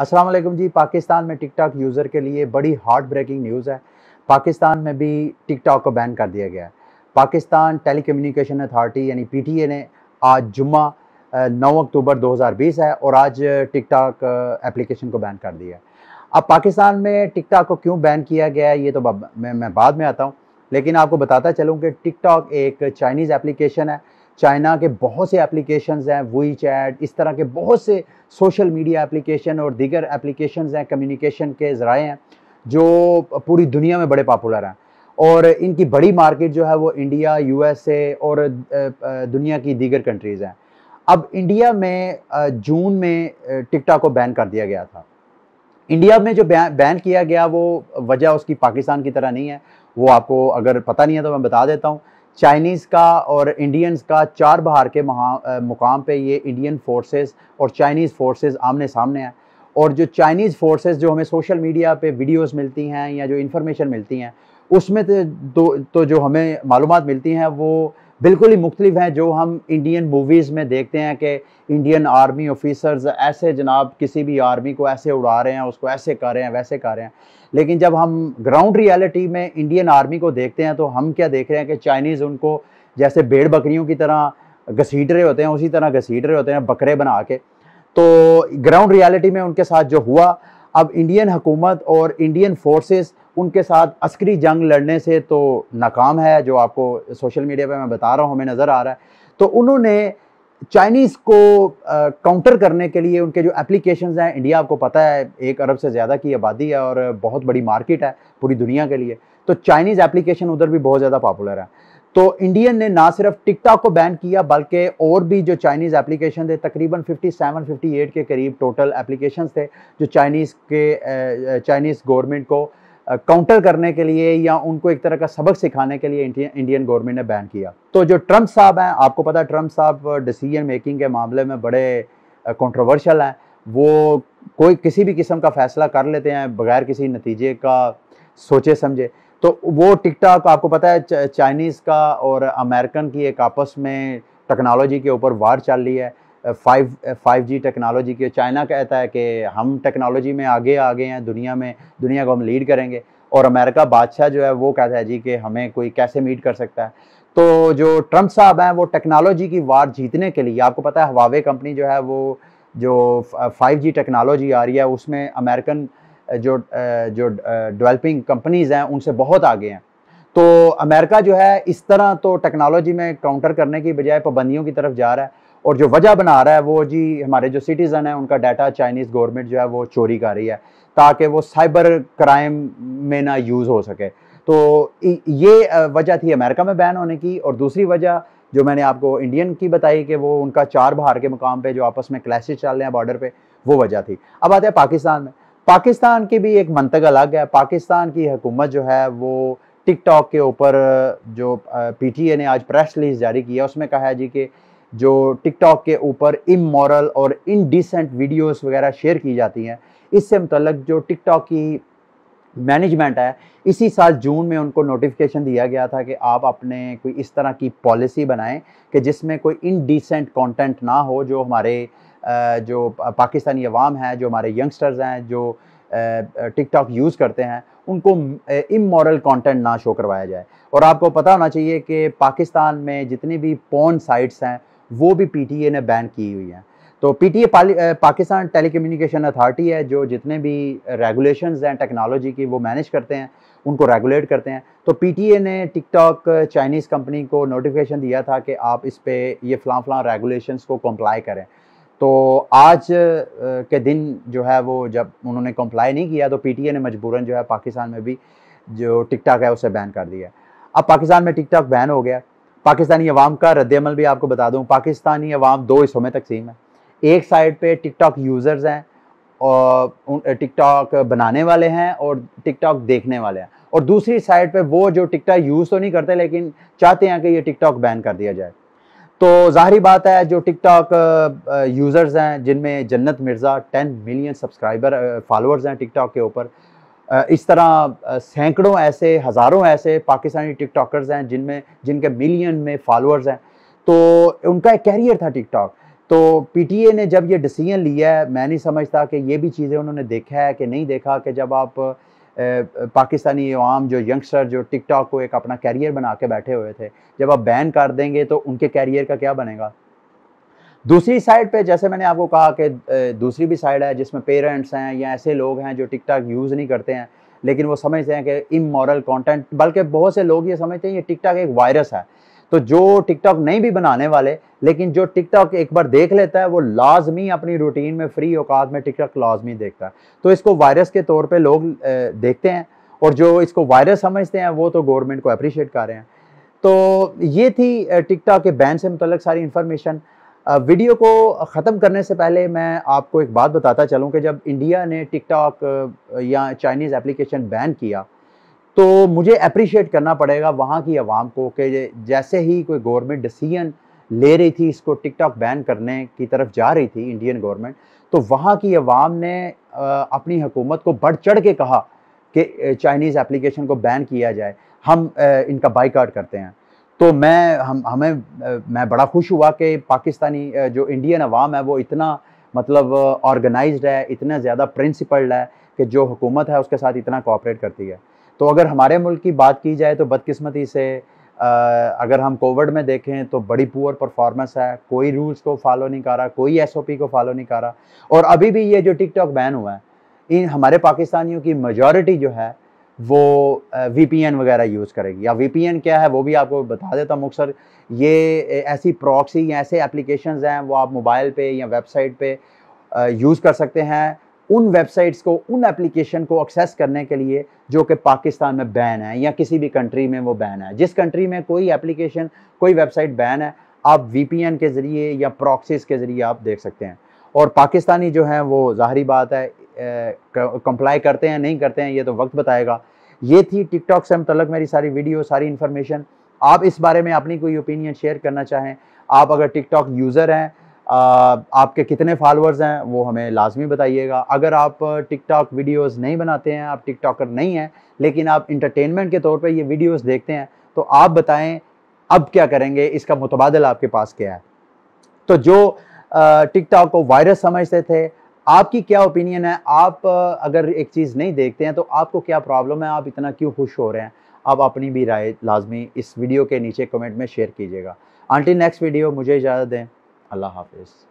अस्सलाम वालेकुम जी पाकिस्तान में टिकटॉक यूज़र के लिए बड़ी हार्ट ब्रेकिंग न्यूज़ है पाकिस्तान में भी टिकटॉक को बैन कर दिया गया है पाकिस्तान टेलीकम्युनिकेशन अथॉरिटी यानी पीटीए ने आज जुम्मा नौ अक्टूबर 2020 है और आज टिकटॉक एप्लीकेशन को बैन कर दिया है अब पाकिस्तान में टिकटॉक को क्यों बैन किया गया है ये तो मैं, मैं बाद में आता हूँ लेकिन आपको बताता चलूँ कि टिकटॉक एक चाइनीज़ एप्लीकेशन है चाइना के बहुत से एप्लीकेशंस हैं वही चैट इस तरह के बहुत से सोशल मीडिया एप्लीकेशन और दीगर एप्लीकेशंस हैं कम्युनिकेशन के ज़राए हैं जो पूरी दुनिया में बड़े पॉपुलर हैं और इनकी बड़ी मार्केट जो है वो इंडिया यूएसए और दुनिया की दीगर कंट्रीज़ हैं अब इंडिया में जून में टिकटॉक को बैन कर दिया गया था इंडिया में जो बैन किया गया वो वजह उसकी पाकिस्तान की तरह नहीं है वो आपको अगर पता नहीं है तो मैं बता देता हूँ चाइनीज़ का और इंडियंस का चार बहार के मुकाम पे ये इंडियन फोर्सेस और चाइनीज़ फोर्सेस आमने सामने हैं और जो चाइनीज़ फोर्सेस जो हमें सोशल मीडिया पे वीडियोस मिलती हैं या जो इन्फॉर्मेशन मिलती हैं उसमें तो तो, तो जो हमें मालूम मिलती हैं वो बिल्कुल ही मुख्तलिफ हैं जो हम इंडियन मूवीज़ में देखते हैं कि इंडियन आर्मी ऑफिसर्स ऐसे जनाब किसी भी आर्मी को ऐसे उड़ा रहे हैं उसको ऐसे कर रहे हैं वैसे कर रहे हैं लेकिन जब हम ग्राउंड रियलिटी में इंडियन आर्मी को देखते हैं तो हम क्या देख रहे हैं कि चाइनीज़ उनको जैसे भेड़ बकरियों की तरह घसीट रहे होते हैं उसी तरह घसीट रहे होते हैं बकरे बना के तो ग्राउंड रियलिटी में उनके साथ जो हुआ अब इंडियन हुकूमत और इंडियन फोर्सेस उनके साथ अस्करी जंग लड़ने से तो नाकाम है जो आपको सोशल मीडिया पर मैं बता रहा हूँ हमें नज़र आ रहा है तो उन्होंने चाइनीज़ को काउंटर करने के लिए उनके जो एप्लीकेशन हैं इंडिया आपको पता है एक अरब से ज़्यादा की आबादी है और बहुत बड़ी मार्केट है पूरी दुनिया के लिए तो चाइनीज़ एप्लीकेशन उधर भी बहुत ज़्यादा पॉपुलर है तो इंडियन ने ना सिर्फ टिकटॉक को बैन किया बल्कि और भी जो चाइनीज़ एप्लीकेशन थे तकरीबन 57, 58 के करीब टोटल एप्लीकेशन थे जो चाइनीज़ के चाइनीज़ गवर्नमेंट को काउंटर करने के लिए या उनको एक तरह का सबक सिखाने के लिए इंडियन गवर्नमेंट ने बैन किया तो जो ट्रंप साहब हैं आपको पता है ट्रंप साहब डिसीजन मेकिंग के मामले में बड़े कंट्रोवर्शियल हैं वो कोई किसी भी किस्म का फैसला कर लेते हैं बगैर किसी नतीजे का सोचे समझे तो वो टिकटॉक आपको पता है चाइनीज़ का और अमेरिकन की एक आपस में टेक्नोलॉजी के ऊपर वार चल रही है फाइव फाइव जी टेक्नोलॉजी की चाइना कहता है कि हम टेक्नोलॉजी में आगे आगे हैं दुनिया में दुनिया को हम लीड करेंगे और अमेरिका बादशाह जो है वो कहता है जी कि हमें कोई कैसे मीट कर सकता है तो जो ट्रंप साहब हैं वो टेक्नोलॉजी की वार जीतने के लिए आपको पता है हवावे कंपनी जो है वो जो फाइव जी टेक्नोलॉजी आ रही है उसमें अमेरिकन जो जो डेवलपिंग कंपनीज़ हैं उनसे बहुत आगे हैं तो अमेरिका जो है इस तरह तो टेक्नोलॉजी में काउंटर करने की बजाय पाबंदियों की तरफ जा रहा है और जो वजह बना रहा है वो जी हमारे जो सिटीज़न है उनका डाटा चाइनीज़ गवर्नमेंट जो है वो चोरी कर रही है ताकि वो साइबर क्राइम में ना यूज़ हो सके तो ये वजह थी अमेरिका में बैन होने की और दूसरी वजह जो मैंने आपको इंडियन की बताई कि वो उनका चार बहार के मुकाम पे जो आपस में क्लैशेज चल रहे हैं बॉर्डर पे वो वजह थी अब आते हैं पाकिस्तान में पाकिस्तान की भी एक मंतक अलग है पाकिस्तान की हुकूमत जो है वो टिकटॉक के ऊपर जो पीटीए ने आज प्रेस रिलीज जारी किया उसमें कहा है जी कि जो टिकटॉक के ऊपर इमोरल और इनडिसेंट वीडियोस वगैरह शेयर की जाती हैं इससे मतलब जो टिकटॉक की मैनेजमेंट है इसी साल जून में उनको नोटिफिकेशन दिया गया था कि आप अपने कोई इस तरह की पॉलिसी बनाएं कि जिसमें कोई इनडिसेंट कंटेंट ना हो जो हमारे जो पाकिस्तानी अवाम हैं जो हमारे यंगस्टर्स हैं जो टिकटॉक यूज़ करते हैं उनको इमोरल कंटेंट ना शो करवाया जाए और आपको पता होना चाहिए कि पाकिस्तान में जितनी भी पोन साइट्स हैं वो भी पी ने बैन की हुई हैं तो पीटीए पाकिस्तान टेलीकम्युनिकेशन अथॉरिटी है जो जितने भी रेगुलेशंस हैं टेक्नोलॉजी की वो मैनेज करते हैं उनको रेगुलेट करते हैं तो पी ने टिकटॉक चाइनीज़ कंपनी को नोटिफिकेशन दिया था कि आप इस पर ये फ़लाँ फ़लाँ रेगुलेशंस को कम्प्लाई करें तो आज के दिन जो है वो जब उन्होंने कम्प्लाई नहीं किया तो पी ने मजबूरन जो है पाकिस्तान में भी जो टिकटॉक है उसे बैन कर दिया अब पाकिस्तान में टिकटॉक बैन हो गया पाकिस्तानी अवाम का रद्दमल भी आपको बता दूँ पाकिस्तानी अवाम दो हिस्सों में तकसीम है एक साइड पर टिकटॉक यूज़र्स हैं और टिकटॉक बनाने वाले हैं और टिकटॉक देखने वाले हैं और दूसरी साइड पे वो जो टिकटॉक यूज़ तो नहीं करते लेकिन चाहते हैं कि ये टिकटॉक बैन कर दिया जाए तो ज़ाहरी बात है जो टिकटॉक यूज़र्स हैं जिनमें Jannat Mirza 10 million subscriber followers हैं टिकटॉक के ऊपर इस तरह सैकड़ों ऐसे हज़ारों ऐसे पाकिस्तानी टिकटॉकर्स हैं जिनमें जिनके मिलियन में फॉलोअर्स हैं तो उनका एक कैरियर था टिकटॉक तो पीटीए ने जब ये डिसीजन लिया है मैं नहीं समझता कि ये भी चीज़ें उन्होंने देखा है कि नहीं देखा कि जब आप पाकिस्तानी आम जो यंगस्टर जो टिकटॉक को एक अपना कैरियर बना के बैठे हुए थे जब आप बैन कर देंगे तो उनके कैरियर का क्या बनेगा दूसरी साइड पे जैसे मैंने आपको कहा कि दूसरी भी साइड है जिसमें पेरेंट्स हैं या ऐसे लोग हैं जो टिकटॉक यूज़ नहीं करते हैं लेकिन वो समझते हैं कि इमोरल कंटेंट बल्कि बहुत से लोग ये समझते हैं ये टिकटॉक एक वायरस है तो जो टिकटॉक नहीं भी बनाने वाले लेकिन जो टिकटॉक एक बार देख लेता है वो लाजमी अपनी रूटीन में फ्री औकात में टिकटॉक लाजमी देखता है तो इसको वायरस के तौर पर लोग देखते हैं और जो इसको वायरस समझते हैं वो तो गवर्नमेंट को अप्रिशिएट कर रहे हैं तो ये थी टिकटॉक के बैन से मतलब सारी इन्फॉर्मेशन वीडियो को ख़त्म करने से पहले मैं आपको एक बात बताता चलूँ कि जब इंडिया ने टिकटॉक या चाइनीज़ एप्लीकेशन बैन किया तो मुझे अप्रिशिएट करना पड़ेगा वहाँ की आवाम को कि जैसे ही कोई गवर्नमेंट डिसीजन ले रही थी इसको टिकटॉक बैन करने की तरफ जा रही थी इंडियन गवर्नमेंट तो वहाँ की आवाम ने अपनी हुकूमत को बढ़ चढ़ के कहा कि चाइनीज़ एप्लीकेशन को बैन किया जाए हम इनका बाईकाट करते हैं तो मैं हम हमें मैं बड़ा खुश हुआ कि पाकिस्तानी जो इंडियन अवाम है वो इतना मतलब ऑर्गेनाइज है इतना ज़्यादा प्रिंसिपल्ड है कि जो हुकूमत है उसके साथ इतना कोऑपरेट करती है तो अगर हमारे मुल्क की बात की जाए तो बदकिस्मती से अगर हम कोविड में देखें तो बड़ी पुअर परफॉर्मेंस है कोई रूल्स को फॉलो नहीं कर रहा कोई एसओपी को फॉलो नहीं कर रहा और अभी भी ये जो टिकटॉक बैन हुआ है इन हमारे पाकिस्तानियों की मेजॉरिटी जो है वो वी वगैरह यूज़ करेगी या वी क्या है वो भी आपको बता देता हूँ मुख्तर ये ऐसी प्रॉक्सी या ऐसे एप्लीकेशंस हैं वो आप मोबाइल पे या वेबसाइट पे यूज़ कर सकते हैं उन वेबसाइट्स को उन एप्लीकेशन को एक्सेस करने के लिए जो कि पाकिस्तान में बैन है या किसी भी कंट्री में वो बैन है जिस कंट्री में कोई एप्लीकेशन कोई वेबसाइट बैन है आप वी के ज़रिए या प्रॉक्सीज़ के ज़रिए आप देख सकते हैं और पाकिस्तानी जो हैं वो ज़ाहरी बात है कंप्लाई करते हैं नहीं करते हैं ये तो वक्त बताएगा ये थी टिकटॉक से मतलब मेरी सारी वीडियो सारी इन्फॉर्मेशन आप इस बारे में अपनी कोई ओपिनियन शेयर करना चाहें आप अगर टिकटॉक यूज़र हैं आपके कितने फॉलोअर्स हैं वो हमें लाजमी बताइएगा अगर आप टिकटॉक वीडियोस नहीं बनाते हैं आप टिकटॉकर नहीं हैं लेकिन आप इंटरटेनमेंट के तौर पे ये वीडियोस देखते हैं तो आप बताएं अब क्या करेंगे इसका मुतबादल आपके पास क्या है तो जो टिकटॉक को वायरस समझते थे आपकी क्या ओपिनियन है आप अगर एक चीज़ नहीं देखते हैं तो आपको क्या प्रॉब्लम है आप इतना क्यों खुश हो रहे हैं आप अपनी भी राय लाजमी इस वीडियो के नीचे कमेंट में शेयर कीजिएगा आंटी नेक्स्ट वीडियो मुझे इजाज़त दें अल्लाह हाफिज़